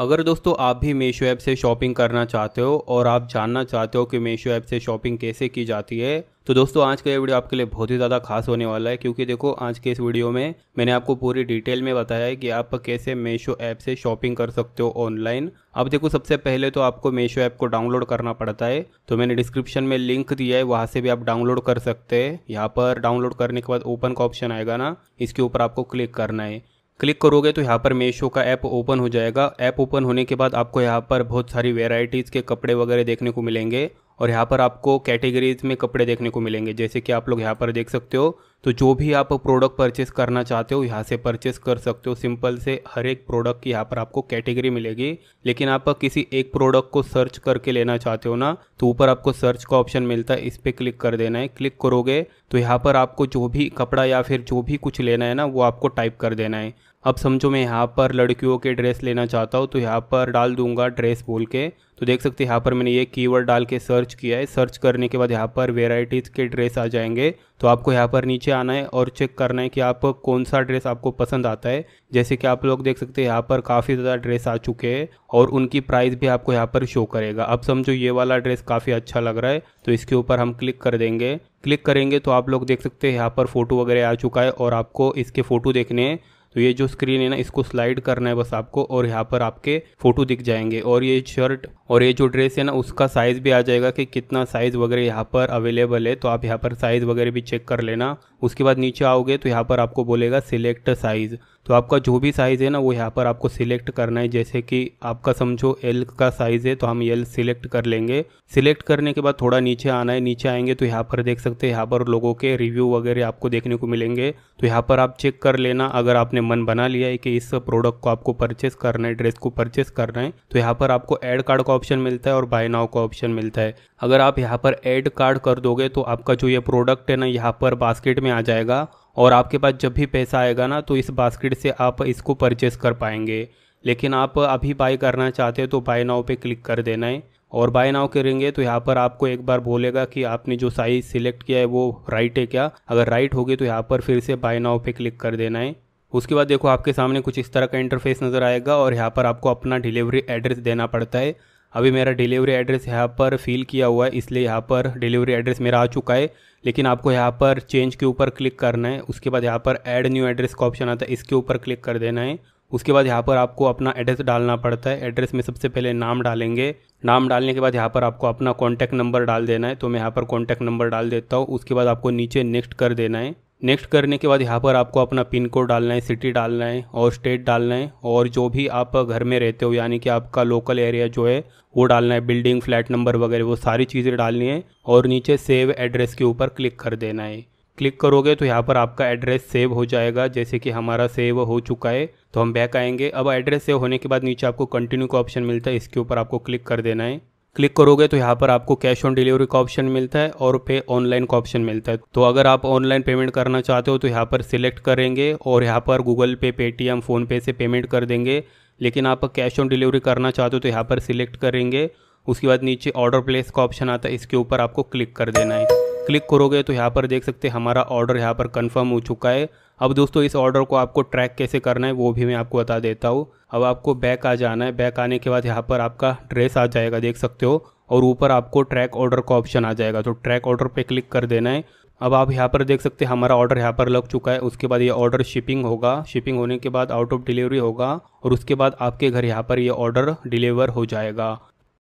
अगर दोस्तों आप भी मीशो ऐप से शॉपिंग करना चाहते हो और आप जानना चाहते हो कि मीशो ऐप से शॉपिंग कैसे की जाती है तो दोस्तों आज का ये वीडियो आपके लिए बहुत ही ज़्यादा खास होने वाला है क्योंकि देखो आज के इस वीडियो में मैंने आपको पूरी डिटेल में बताया है कि आप कैसे मीशो ऐप से शॉपिंग कर सकते हो ऑनलाइन अब देखो सबसे पहले तो आपको मीशो ऐप को डाउनलोड करना पड़ता है तो मैंने डिस्क्रिप्शन में लिंक दिया है वहाँ से भी आप डाउनलोड कर सकते हैं यहाँ पर डाउनलोड करने के बाद ओपन का ऑप्शन आएगा ना इसके ऊपर आपको क्लिक करना है क्लिक करोगे तो यहाँ पर मेशो का ऐप ओपन हो जाएगा ऐप ओपन होने के बाद आपको यहाँ पर बहुत सारी वेराइटीज़ के कपड़े वगैरह देखने को मिलेंगे और यहाँ पर आपको कैटेगरीज में कपड़े देखने को मिलेंगे जैसे कि आप लोग यहाँ पर देख सकते हो तो जो भी आप प्रोडक्ट परचेस करना चाहते हो यहाँ से परचेस कर सकते हो सिंपल से हर एक प्रोडक्ट की यहाँ पर आपको कैटेगरी मिलेगी लेकिन आप किसी एक प्रोडक्ट को सर्च करके लेना चाहते हो ना तो ऊपर आपको सर्च का ऑप्शन मिलता है इस पर क्लिक कर देना है क्लिक करोगे तो यहाँ पर आपको जो भी कपड़ा या फिर जो भी कुछ लेना है ना वो आपको टाइप कर देना है अब समझो मैं यहाँ पर लड़कियों के ड्रेस लेना चाहता हूँ तो यहाँ पर डाल दूंगा ड्रेस बोल के तो देख सकते हैं यहाँ पर मैंने ये कीवर्ड डाल के सर्च किया है सर्च करने के बाद यहाँ पर वेराइटीज़ के ड्रेस आ जाएंगे तो आपको यहाँ पर नीचे आना है और चेक करना है कि आप कौन सा ड्रेस आपको पसंद आता है जैसे कि आप लोग देख सकते हैं यहाँ पर काफ़ी ज़्यादा ड्रेस आ चुके हैं और उनकी प्राइस भी आपको यहाँ पर शो करेगा अब समझो ये वाला ड्रेस काफ़ी अच्छा लग रहा है तो इसके ऊपर हम क्लिक कर देंगे क्लिक करेंगे तो आप लोग देख सकते हैं यहाँ पर फोटो वगैरह आ चुका है और आपको इसके फ़ोटो देखने हैं तो ये जो स्क्रीन है ना इसको स्लाइड करना है बस आपको और यहाँ पर आपके फोटो दिख जाएंगे और ये शर्ट और ये जो ड्रेस है ना उसका साइज भी आ जाएगा कि कितना साइज वगैरह यहाँ पर अवेलेबल है तो आप यहाँ पर साइज वगैरह भी चेक कर लेना उसके बाद नीचे आओगे तो यहाँ पर आपको बोलेगा सिलेक्ट साइज तो आपका जो भी साइज़ है ना वो यहाँ पर आपको सिलेक्ट करना है जैसे कि आपका समझो एल का साइज़ है तो हम एल सिलेक्ट कर लेंगे सिलेक्ट करने के बाद थोड़ा नीचे आना है नीचे आएंगे तो यहाँ पर देख सकते हैं यहाँ पर लोगों के रिव्यू वगैरह आपको देखने को मिलेंगे तो यहाँ पर आप चेक कर लेना अगर आपने मन बना लिया है कि इस प्रोडक्ट को आपको परचेस करना है ड्रेस को परचेस करना है तो यहाँ पर आपको एड कार्ड का ऑप्शन मिलता है और बाय नाव का ऑप्शन मिलता है अगर आप यहाँ पर एड कार्ड कर दोगे तो आपका जो ये प्रोडक्ट है ना यहाँ पर बास्केट में आ जाएगा और आपके पास जब भी पैसा आएगा ना तो इस बास्केट से आप इसको परचेस कर पाएंगे लेकिन आप अभी बाय करना चाहते हो तो बाय नाव पे क्लिक कर देना है और बाय नाव करेंगे तो यहाँ पर आपको एक बार बोलेगा कि आपने जो साइज सिलेक्ट किया है वो राइट है क्या अगर राइट होगी तो यहाँ पर फिर से बाय नाव पे क्लिक कर देना है उसके बाद देखो आपके सामने कुछ इस तरह का इंटरफेस नज़र आएगा और यहाँ पर आपको अपना डिलीवरी एड्रेस देना पड़ता है अभी मेरा डिलीवरी एड्रेस यहाँ पर फिल किया हुआ है इसलिए यहाँ पर डिलीवरी एड्रेस मेरा आ चुका है लेकिन आपको यहाँ पर चेंज के ऊपर क्लिक करना है उसके बाद यहाँ पर ऐड न्यू एड्रेस का ऑप्शन आता है इसके ऊपर क्लिक कर देना है उसके बाद यहाँ पर आपको अपना एड्रेस डालना पड़ता है एड्रेस में सबसे पहले नाम डालेंगे नाम डालने के बाद यहाँ पर आपको अपना कॉन्टैक्ट नंबर डाल देना है तो मैं यहाँ पर कॉन्टैक्ट नंबर डाल देता हूँ उसके बाद आपको नीचे नेक्स्ट कर देना है नेक्स्ट करने के बाद यहाँ पर आपको अपना पिन कोड डालना है सिटी डालना है और स्टेट डालना है और जो भी आप घर में रहते हो यानी कि आपका लोकल एरिया जो है वो डालना है बिल्डिंग फ्लैट नंबर वगैरह वो सारी चीज़ें डालनी है और नीचे सेव एड्रेस के ऊपर क्लिक कर देना है क्लिक करोगे तो यहाँ पर आपका एड्रेस सेव हो जाएगा जैसे कि हमारा सेव हो चुका है तो हम बैक आएंगे अब एड्रेस सेव होने के बाद नीचे आपको कंटिन्यू का ऑप्शन मिलता है इसके ऊपर आपको क्लिक कर देना है क्लिक करोगे तो यहाँ पर आपको कैश ऑन डिलीवरी का ऑप्शन मिलता है और पे ऑनलाइन का ऑप्शन मिलता है तो अगर आप ऑनलाइन पेमेंट करना चाहते हो तो यहाँ पर सिलेक्ट करेंगे और यहाँ पर गूगल पे पेटीएम फ़ोनपे से पेमेंट कर देंगे लेकिन आप कैश ऑन डिलीवरी करना चाहते हो तो यहाँ पर सिलेक्ट करेंगे उसके बाद नीचे ऑर्डर प्लेस का ऑप्शन आता है इसके ऊपर आपको क्लिक कर देना है क्लिक करोगे तो यहाँ पर देख सकते हैं हमारा ऑर्डर यहाँ पर कन्फर्म हो चुका है अब दोस्तों इस ऑर्डर को आपको ट्रैक कैसे करना है वो भी मैं आपको बता देता हूँ अब आपको बैक आ जाना है बैक आने के बाद यहाँ पर आपका ड्रेस आ जाएगा देख सकते हो और ऊपर आपको ट्रैक ऑर्डर का ऑप्शन आ जाएगा तो ट्रैक ऑर्डर पर क्लिक कर देना है अब आप यहाँ पर देख सकते हैं हमारा ऑर्डर यहाँ पर लग चुका है उसके बाद ये ऑर्डर शिपिंग होगा शिपिंग होने के बाद आउट ऑफ डिलीवरी होगा और उसके बाद आपके घर यहाँ पर ये ऑर्डर डिलीवर हो जाएगा